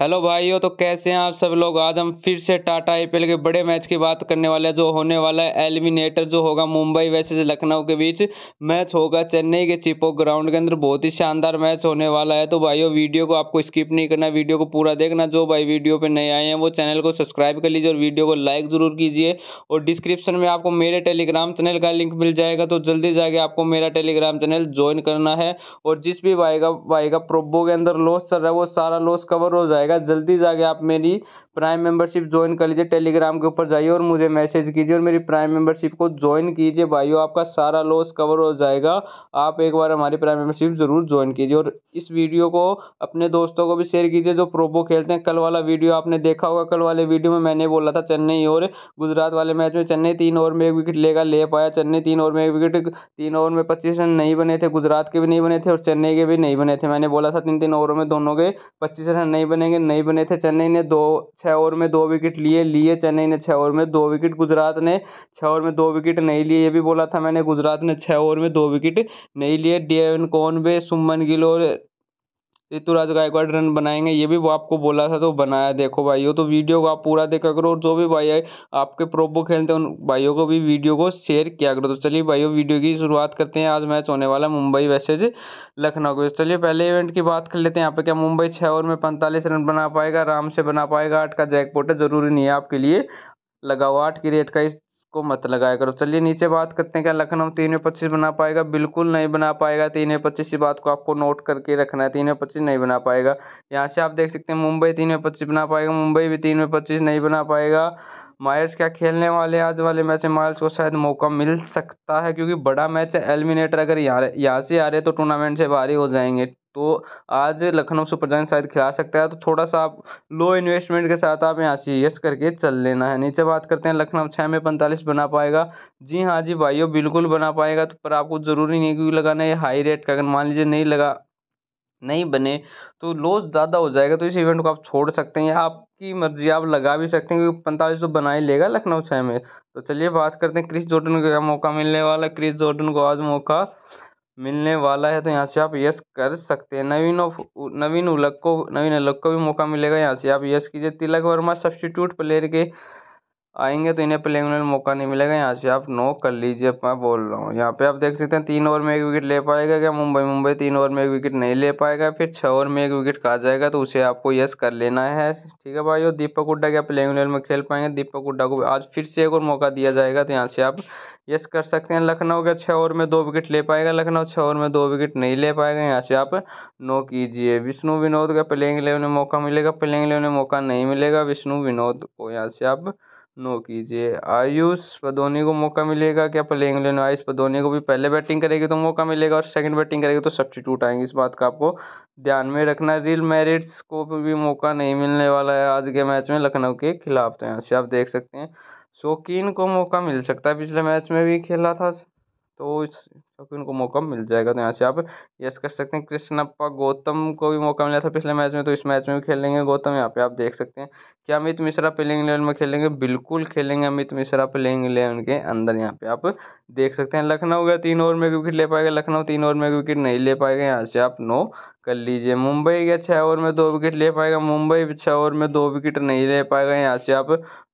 hello भाइयों तो कैसे हैं आप सब लोग आज हम फिर से टाटा आईपीएल के बड़े मैच की बात करने वाले हैं जो होने वाला है एलिमिनेटर जो होगा मुंबई वैसे लखनऊ के बीच मैच होगा चेन्नई के चिपो ग्राउंड के अंदर बहुत ही शानदार मैच होने वाला है तो भाइयों वीडियो को आपको स्किप नहीं करना वीडियो को पूरा देखना जो भाई वीडियो पर नए आए हैं वो चैनल को सब्सक्राइब कर लीजिए और वीडियो को लाइक ज़रूर कीजिए और डिस्क्रिप्शन में आपको मेरे टेलीग्राम चैनल का लिंक मिल जाएगा तो जल्दी जाके आपको मेरा टेलीग्राम चैनल ज्वाइन करना है और जिस भी भाई का भाई का प्रोबो के अंदर लॉस चल रहा है वो सारा लॉस कवर हो जाएगा जाएगा जल्दी जाके आप मेरी प्राइम मेंबरशिप ज्वाइन कर लीजिए टेलीग्राम के ऊपर जाइए और मुझे मैसेज कीजिए और मेरी प्राइम मेंबरशिप को ज्वाइन कीजिए भाइयों आपका सारा लॉस कवर हो जाएगा आप एक बार हमारी प्राइम मेंबरशिप ज़रूर ज्वाइन कीजिए और इस वीडियो को अपने दोस्तों को भी शेयर कीजिए जो प्रोबो खेलते हैं कल वाला वीडियो आपने देखा होगा कल वाले वीडियो में मैंने बोला था चेन्नई और गुजरात वाले मैच में चेन्नई तीन ओवर में एक विकेट लेगा ले पाया चेन्नई तीन ओवर में एक विकेट तीन ओवर में पच्चीस रन नहीं बने थे गुजरात के भी नहीं बने थे और चेन्नई के भी नहीं बने थे मैंने बोला था तीन तीन ओवरों में दोनों के पच्चीस रन नहीं बनेंगे नहीं बने थे चेन्नई ने दो छः ओवर में दो विकेट लिए लिए चेन्नई ने छः ओवर में दो विकेट गुजरात ने छः ओवर में दो विकेट नहीं लिए ये भी बोला था मैंने गुजरात ने छः ओवर में दो विकेट नहीं लिए डी एन सुमन गिल और ऋतुराज गायकवाड रन बनाएंगे ये भी वो आपको बोला था तो बनाया देखो भाइयों तो वीडियो को आप पूरा देखा करो और जो भी भाई आपके प्रोबो खेलते हैं तो उन भाइयों को भी वीडियो को शेयर किया करो तो चलिए भाइयों वीडियो की शुरुआत करते हैं आज मैच होने वाला मुंबई वैसेज लखनऊ को चलिए पहले इवेंट की बात कर लेते हैं यहाँ पे क्या मुंबई छः ओवर में पैंतालीस रन बना पाएगा आराम से बना पाएगा आठ का जैकपॉट है जरूरी नहीं है आपके लिए लगाओ आठ की रेट का इस को मत लगाया करो चलिए नीचे बात करते हैं क्या लखनऊ तीन में पच्चीस बना पाएगा बिल्कुल नहीं बना पाएगा तीन में पच्चीस की बात को आपको नोट करके रखना है तीन में पच्चीस नहीं बना पाएगा यहाँ से आप देख सकते हैं मुंबई तीन में पच्चीस बना पाएगा मुंबई भी तीन में पच्चीस नहीं बना पाएगा मायर्स क्या खेलने वाले आज वाले मैच में मायर्स को शायद मौका मिल सकता है क्योंकि बड़ा मैच है एलिमिनेटर अगर यहाँ यहाँ से आ रहे तो टूर्नामेंट से बाहर ही हो जाएंगे तो आज लखनऊ सुपर जायंट्स शायद खिला सकता है तो थोड़ा सा आप लो इन्वेस्टमेंट के साथ आप यहाँ से यस करके चल लेना है नीचे बात करते हैं लखनऊ छः में पैंतालीस बना पाएगा जी हाँ जी भाइयों बिल्कुल बना पाएगा तो पर आपको ज़रूरी नहीं क्योंकि लगाना है हाई रेट का अगर मान लीजिए नहीं लगा नहीं बने तो लॉस ज़्यादा हो जाएगा तो इस इवेंट को आप छोड़ सकते हैं या आपकी मर्जी आप लगा भी सकते हैं क्योंकि पैंतालीस सौ तो बना ही लेगा लखनऊ छः में तो चलिए बात करते हैं क्रिस जॉर्डन को क्या मौका मिलने वाला क्रिस जॉर्डन को आज मौका मिलने वाला है तो यहाँ से आप यस कर सकते हैं नवीन ऑफ नवीन उलक को नवीन अलग को भी मौका मिलेगा यहाँ से आप यस कीजिए तिलक वर्मा सब्सटीट्यूट प्लेयर के आएंगे तो इन्हें प्लेइंग में मौका नहीं मिलेगा यहाँ से आप नो कर लीजिए मैं बोल रहा हूँ यहाँ पे आप देख सकते हैं तीन ओवर में एक विकेट ले पाएगा क्या मुंबई मुंबई तीन ओवर में एक विकेट नहीं ले पाएगा फिर छः ओवर में एक विकेट कहा जाएगा तो उसे आपको यस कर लेना है ठीक है भाई और दीपक हुड्डा क्या प्लेइंग में खेल पाएंगे दीपक हुड्डा को आज फिर से एक और मौका दिया जाएगा तो यहाँ से आप यस कर सकते हैं लखनऊ के छः ओवर में दो विकेट ले पाएगा लखनऊ छः ओवर में दो विकेट नहीं ले पाएगा यहाँ से आप नो कीजिए विष्णु विनोद का प्लेइंग इलेवन में मौका मिलेगा प्लेइंग इलेवन में मौका नहीं मिलेगा विष्णु विनोद को यहाँ से आप नो कीजिए आयुष पदोनी को मौका मिलेगा क्या प्लेइंग इलेवन आयुष पदोनी को भी पहले बैटिंग करेगी तो मौका मिलेगा और सेकेंड बैटिंग करेगी तो सब्स्टिट्यूट आएंगे इस बात का आपको ध्यान में रखना रियल मेरिट्स को भी मौका नहीं मिलने वाला है आज के मैच में लखनऊ के खिलाफ तो यहाँ से आप देख सकते हैं शौकीन को मौका मिल सकता है पिछले मैच में भी खेला था तो क्योंकि तो उनको मौका मिल जाएगा तो यहाँ से आप यस कर सकते हैं कृष्णप्पा गौतम को भी मौका मिला था पिछले मैच में तो इस मैच में भी खेलेंगे गौतम यहाँ पे आप देख सकते हैं क्या अमित मिश्रा प्लेइंग इलेवन में खेलेंगे बिल्कुल खेलेंगे अमित मिश्रा प्लेइंग इलेवन के अंदर यहाँ पे आप देख सकते हैं लखनऊ गया तीन ओवर में विकेट ले पाएगा लखनऊ तीन ओवर में विकेट नहीं ले पाएगा यहाँ से आप नो कर लीजिए मुंबई गया छः ओवर में दो विकेट ले पाएगा मुंबई छः ओवर में दो विकेट नहीं ले पाएगा यहाँ से आप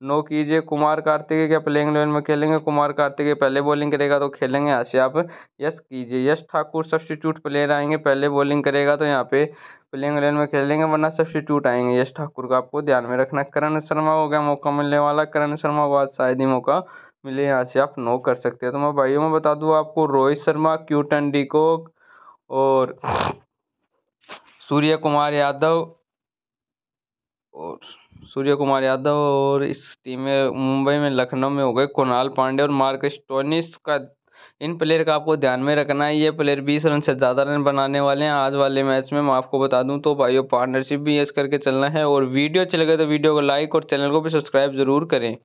नो कीजिए कुमार कार्तिक क्या प्लेइंग इलेवन में खेलेंगे कुमार कार्तिक पहले बॉलिंग करेगा तो खेलेंगे यहाँ से आप यश कीजिए यश ठाकुर सब्सिट्यूट प्लेयर आएंगे पहले बॉलिंग करेगा तो यहाँ पे प्लेइंग इलेवन में खेलेंगे वरना सब्स्टिट्यूट आएंगे यश ठाकुर का आपको ध्यान में रखना करण शर्मा हो गया मौका मिलने वाला करण शर्मा को आज शायद ही मौका मिले यहाँ से आप नो कर सकते हैं तो मैं भाइयों में बता दूँ आपको रोहित शर्मा क्यूटन डीकोक और सूर्य कुमार यादव और सूर्य कुमार यादव और इस टीम में मुंबई में लखनऊ में हो गए कुणाल पांडे और मार्क स्टोनिस का इन प्लेयर का आपको ध्यान में रखना है ये प्लेयर बीस रन से ज़्यादा रन बनाने वाले हैं आज वाले मैच में मैं आपको बता दूं तो भाइयों पार्टनरशिप भी इस करके चलना है और वीडियो अच्छी लगे तो वीडियो को लाइक और चैनल को भी सब्सक्राइब जरूर करें